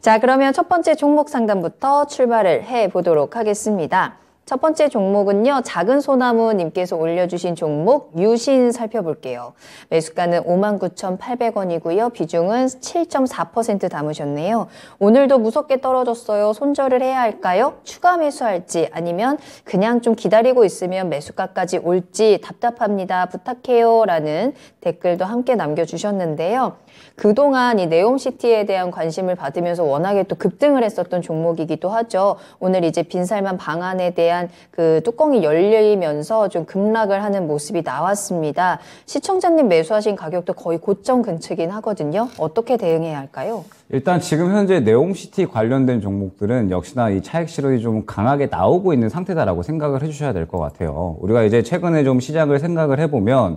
자, 그러면 첫 번째 종목 상담부터 출발을 해 보도록 하겠습니다. 첫 번째 종목은요, 작은 소나무님께서 올려주신 종목 유신 살펴볼게요. 매수가는 59,800원이고요. 비중은 7.4% 담으셨네요. 오늘도 무섭게 떨어졌어요. 손절을 해야 할까요? 추가 매수할지 아니면 그냥 좀 기다리고 있으면 매수가까지 올지 답답합니다. 부탁해요. 라는 댓글도 함께 남겨주셨는데요. 그동안 이 네옴시티에 대한 관심을 받으면서 워낙에 또 급등을 했었던 종목이기도 하죠. 오늘 이제 빈살만 방안에 대한 그 뚜껑이 열리면서 좀 급락을 하는 모습이 나왔습니다. 시청자님 매수하신 가격도 거의 고점 근처긴 하거든요. 어떻게 대응해야 할까요? 일단 지금 현재 네옴시티 관련된 종목들은 역시나 이 차익 실현이 좀 강하게 나오고 있는 상태다라고 생각을 해주셔야 될 것 같아요. 우리가 이제 최근에 좀시작을 생각을 해보면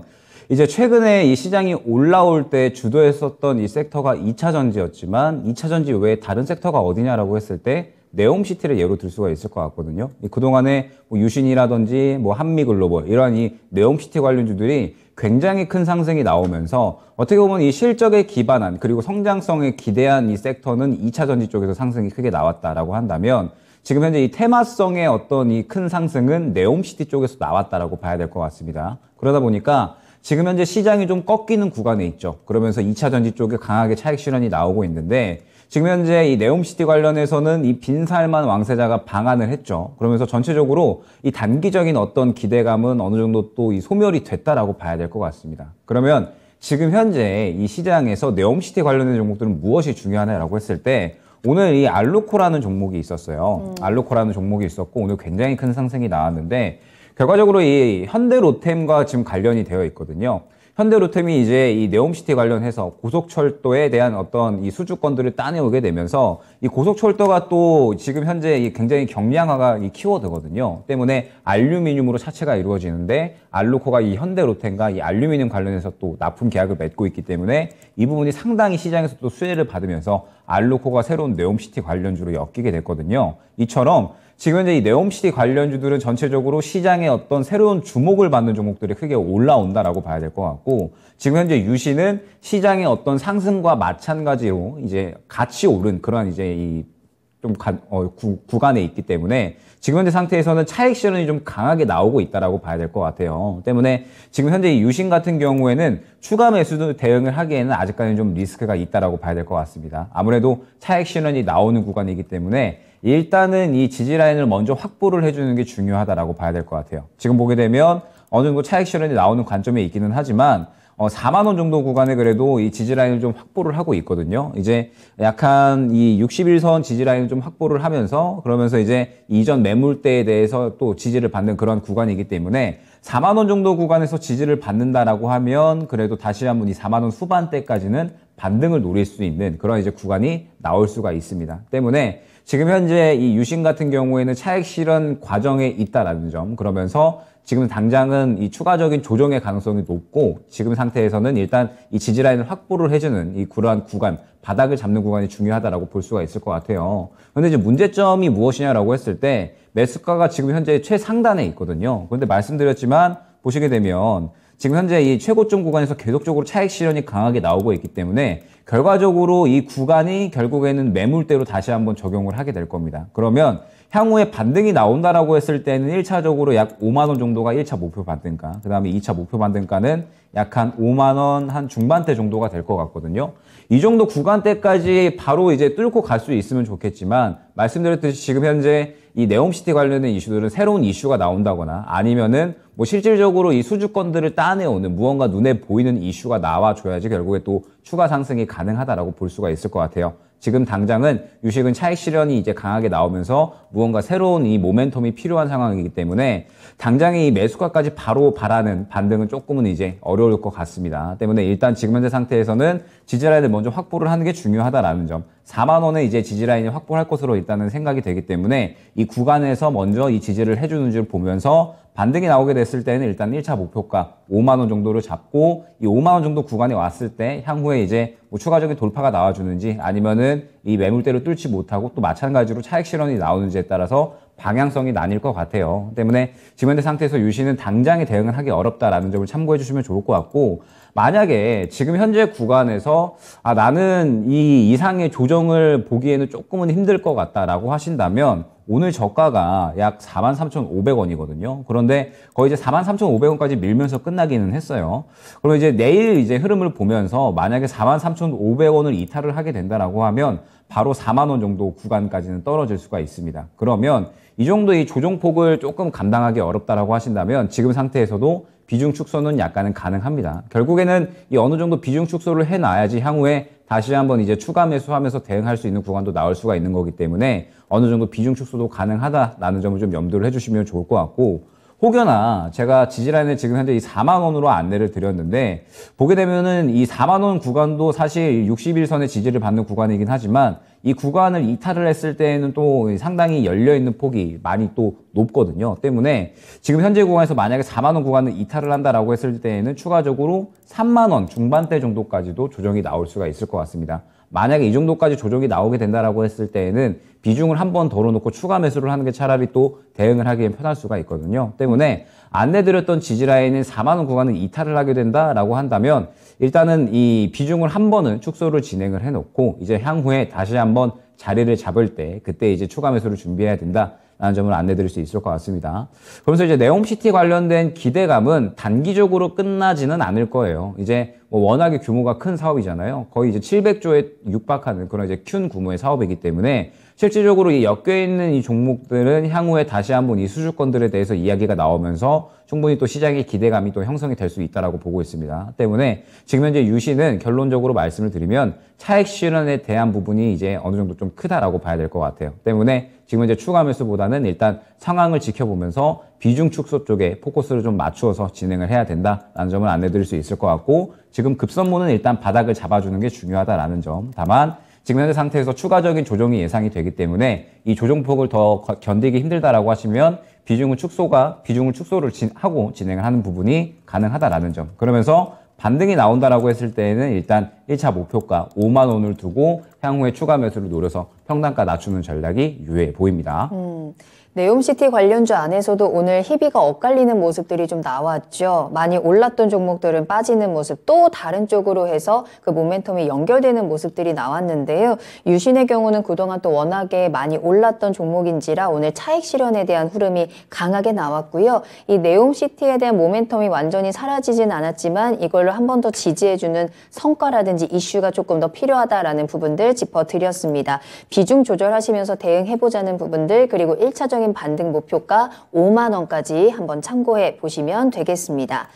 이제 최근에 이 시장이 올라올 때 주도했었던 이 섹터가 2차 전지였지만 2차 전지 외에 다른 섹터가 어디냐라고 했을 때 네옴시티를 예로 들 수가 있을 것 같거든요. 그동안에 뭐 유신이라든지 뭐 한미글로벌 이러한 이 네옴시티 관련주들이 굉장히 큰 상승이 나오면서 어떻게 보면 이 실적에 기반한 그리고 성장성에 기대한 이 섹터는 2차 전지 쪽에서 상승이 크게 나왔다라고 한다면 지금 현재 이 테마성의 어떤 이 큰 상승은 네옴시티 쪽에서 나왔다라고 봐야 될 것 같습니다. 그러다 보니까 지금 현재 시장이 좀 꺾이는 구간에 있죠. 그러면서 2차 전지 쪽에 강하게 차익 실현이 나오고 있는데 지금 현재 이 네옴시티 관련해서는 이 빈살만 왕세자가 방한을 했죠. 그러면서 전체적으로 이 단기적인 어떤 기대감은 어느 정도 또 이 소멸이 됐다라고 봐야 될 것 같습니다. 그러면 지금 현재 이 시장에서 네옴시티 관련된 종목들은 무엇이 중요하냐라고 했을 때 오늘 이 알로코라는 종목이 있었어요. 음. 알로코라는 종목이 있었고 오늘 굉장히 큰 상승이 나왔는데 결과적으로 이 현대 로템과 지금 관련이 되어 있거든요. 현대 로템이 이제 이 네옴시티 관련해서 고속철도에 대한 어떤 이 수주권들을 따내오게 되면서 이 고속철도가 또 지금 현재 굉장히 경량화가 이 키워드거든요. 때문에 알루미늄으로 차체가 이루어지는데 알로코가 이 현대 로템과 이 알루미늄 관련해서 또 납품 계약을 맺고 있기 때문에 이 부분이 상당히 시장에서 또 수혜를 받으면서 알로코가 새로운 네옴시티 관련주로 엮이게 됐거든요. 이처럼 지금 현재 이 네옴시티 관련주들은 전체적으로 시장에 어떤 새로운 주목을 받는 종목들이 크게 올라온다라고 봐야 될 것 같고 지금 현재 유시는 시장의 어떤 상승과 마찬가지로 이제 같이 오른 그런 이제 이좀 어, 구간에 있기 때문에 지금 현재 상태에서는 차익 실현이 좀 강하게 나오고 있다라고 봐야 될 것 같아요. 때문에 지금 현재 유신 같은 경우에는 추가 매수도 대응을 하기에는 아직까지는 좀 리스크가 있다라고 봐야 될 것 같습니다. 아무래도 차익 실현이 나오는 구간이기 때문에 일단은 이 지지라인을 먼저 확보를 해주는 게 중요하다라고 봐야 될 것 같아요. 지금 보게 되면 어느 정도 차익 실현이 나오는 관점에 있기는 하지만 어, 4만 원 정도 구간에 그래도 이 지지라인을 좀 확보를 하고 있거든요. 이제 약간 이 61선 지지라인을 좀 확보를 하면서 그러면서 이제 이전 매물대에 대해서 또 지지를 받는 그런 구간이기 때문에 4만 원 정도 구간에서 지지를 받는다라고 하면 그래도 다시 한번 이 4만 원 후반대까지는 반등을 노릴 수 있는 그런 이제 구간이 나올 수가 있습니다. 때문에 지금 현재 이 유신 같은 경우에는 차액 실현 과정에 있다라는 점 그러면서 지금 당장은 이 추가적인 조정의 가능성이 높고 지금 상태에서는 일단 이 지지라인을 확보를 해주는 이 그러한 구간 바닥을 잡는 구간이 중요하다라고 볼 수가 있을 것 같아요. 그런데 이제 문제점이 무엇이냐라고 했을 때 매수가가 지금 현재 최상단에 있거든요. 그런데 말씀드렸지만 보시게 되면 지금 현재 이 최고점 구간에서 계속적으로 차익 실현이 강하게 나오고 있기 때문에 결과적으로 이 구간이 결국에는 매물대로 다시 한번 적용을 하게 될 겁니다. 그러면 향후에 반등이 나온다라고 했을 때는 1차적으로 약 5만원 정도가 1차 목표 반등가, 그 다음에 2차 목표 반등가는 약 한 5만원 한 중반대 정도가 될 것 같거든요. 이 정도 구간대까지 바로 이제 뚫고 갈 수 있으면 좋겠지만, 말씀드렸듯이 지금 현재 이 네옴시티 관련된 이슈들은 새로운 이슈가 나온다거나 아니면은 뭐 실질적으로 이 수주권들을 따내오는 무언가 눈에 보이는 이슈가 나와줘야지 결국에 또 추가 상승이 가능하다라고 볼 수가 있을 것 같아요. 지금 당장은 유식은 차익 실현이 이제 강하게 나오면서 무언가 새로운 이 모멘텀이 필요한 상황이기 때문에 당장의 이 매수가까지 바로 바라는 반등은 조금은 이제 어려울 것 같습니다. 때문에 일단 지금 현재 상태에서는 지지라인을 먼저 확보를 하는 게 중요하다라는 점. 4만 원의 이제 지지라인을 확보할 것으로 일단은 생각이 되기 때문에 이 구간에서 먼저 이 지지를 해주는지를 보면서 반등이 나오게 됐을 때는 일단 1차 목표가 5만 원 정도를 잡고 이 5만 원 정도 구간에 왔을 때 향후에 이제 뭐 추가적인 돌파가 나와주는지 아니면은 이 매물대를 뚫지 못하고 또 마찬가지로 차익 실현이 나오는지에 따라서 방향성이 나뉠 것 같아요. 때문에 지금현재 상태에서 유신은 당장에 대응을 하기 어렵다라는 점을 참고해 주시면 좋을 것 같고 만약에 지금 현재 구간에서 아 나는 이 이상의 조정을 보기에는 조금은 힘들 것 같다라고 하신다면 오늘 저가가 약 43,500원이거든요. 그런데 거의 이제 43,500원까지 밀면서 끝나기는 했어요. 그럼 이제 내일 이제 흐름을 보면서 만약에 43,500원을 이탈을 하게 된다라고 하면 바로 4만 원 정도 구간까지는 떨어질 수가 있습니다. 그러면 이 정도 이 조정폭을 조금 감당하기 어렵다라고 하신다면 지금 상태에서도 비중 축소는 약간은 가능합니다. 결국에는 이 어느 정도 비중 축소를 해놔야지 향후에 다시 한번 이제 추가 매수하면서 대응할 수 있는 구간도 나올 수가 있는 거기 때문에 어느 정도 비중 축소도 가능하다라는 점을 좀 염두를 해주시면 좋을 것 같고 혹여나 제가 지지라인에 지금 현재 이 4만 원으로 안내를 드렸는데 보게 되면은 이 4만 원 구간도 사실 61선의 지지를 받는 구간이긴 하지만 이 구간을 이탈을 했을 때에는 또 상당히 열려있는 폭이 많이 또 높거든요. 때문에 지금 현재 구간에서 만약에 4만원 구간을 이탈을 한다라고 했을 때에는 추가적으로 3만원 중반대 정도까지도 조정이 나올 수가 있을 것 같습니다. 만약에 이 정도까지 조정이 나오게 된다라고 했을 때에는 비중을 한번 덜어놓고 추가 매수를 하는 게 차라리 또 대응을 하기엔 편할 수가 있거든요. 때문에 안내드렸던 지지라인인 4만원 구간은 이탈을 하게 된다라고 한다면 일단은 이 비중을 한 번은 축소를 진행을 해놓고 이제 향후에 다시 한번 자리를 잡을 때 그때 이제 추가 매수를 준비해야 된다. 라는 점을 안내드릴 수 있을 것 같습니다. 그러면서 이제 네옴시티 관련된 기대감은 단기적으로 끝나지는 않을 거예요. 이제 뭐 워낙에 규모가 큰 사업이잖아요. 거의 이제 700조에 육박하는 그런 이제 큰 규모의 사업이기 때문에 실질적으로 이 엮여 있는 이 종목들은 향후에 다시 한번 이 수주권들에 대해서 이야기가 나오면서 충분히 또 시장의 기대감이 또 형성이 될 수 있다라고 보고 있습니다. 때문에 지금 현재 유시는 결론적으로 말씀을 드리면 차액 실현에 대한 부분이 이제 어느 정도 좀 크다라고 봐야 될 것 같아요. 때문에 지금 현재 추가 매수보다는 일단 상황을 지켜보면서 비중 축소 쪽에 포커스를 좀 맞추어서 진행을 해야 된다라는 점을 안내드릴 수 있을 것 같고 지금 급선무는 일단 바닥을 잡아주는 게 중요하다라는 점. 다만 지금 현재 상태에서 추가적인 조정이 예상이 되기 때문에 이 조정폭을 더 견디기 힘들다라고 하시면 비중을 축소가 비중을 축소를 진, 하고 진행을 하는 부분이 가능하다라는 점. 그러면서 반등이 나온다라고 했을 때에는 일단 1차 목표가 5만 원을 두고 향후에 추가 매수를 노려서 평단가 낮추는 전략이 유효해 보입니다. 음. 네옴시티 관련주 안에서도 오늘 희비가 엇갈리는 모습들이 좀 나왔죠. 많이 올랐던 종목들은 빠지는 모습, 또 다른 쪽으로 해서 그 모멘텀이 연결되는 모습들이 나왔는데요. 유신의 경우는 그동안 또 워낙에 많이 올랐던 종목인지라 오늘 차익 실현에 대한 흐름이 강하게 나왔고요. 이 네옴시티에 대한 모멘텀이 완전히 사라지진 않았지만 이걸로 한 번 더 지지해주는 성과라든지 이슈가 조금 더 필요하다라는 부분들 짚어드렸습니다. 비중 조절하시면서 대응해보자는 부분들 그리고 1차적인 반등 목표가 5만 원까지 한번 참고해 보시면 되겠습니다.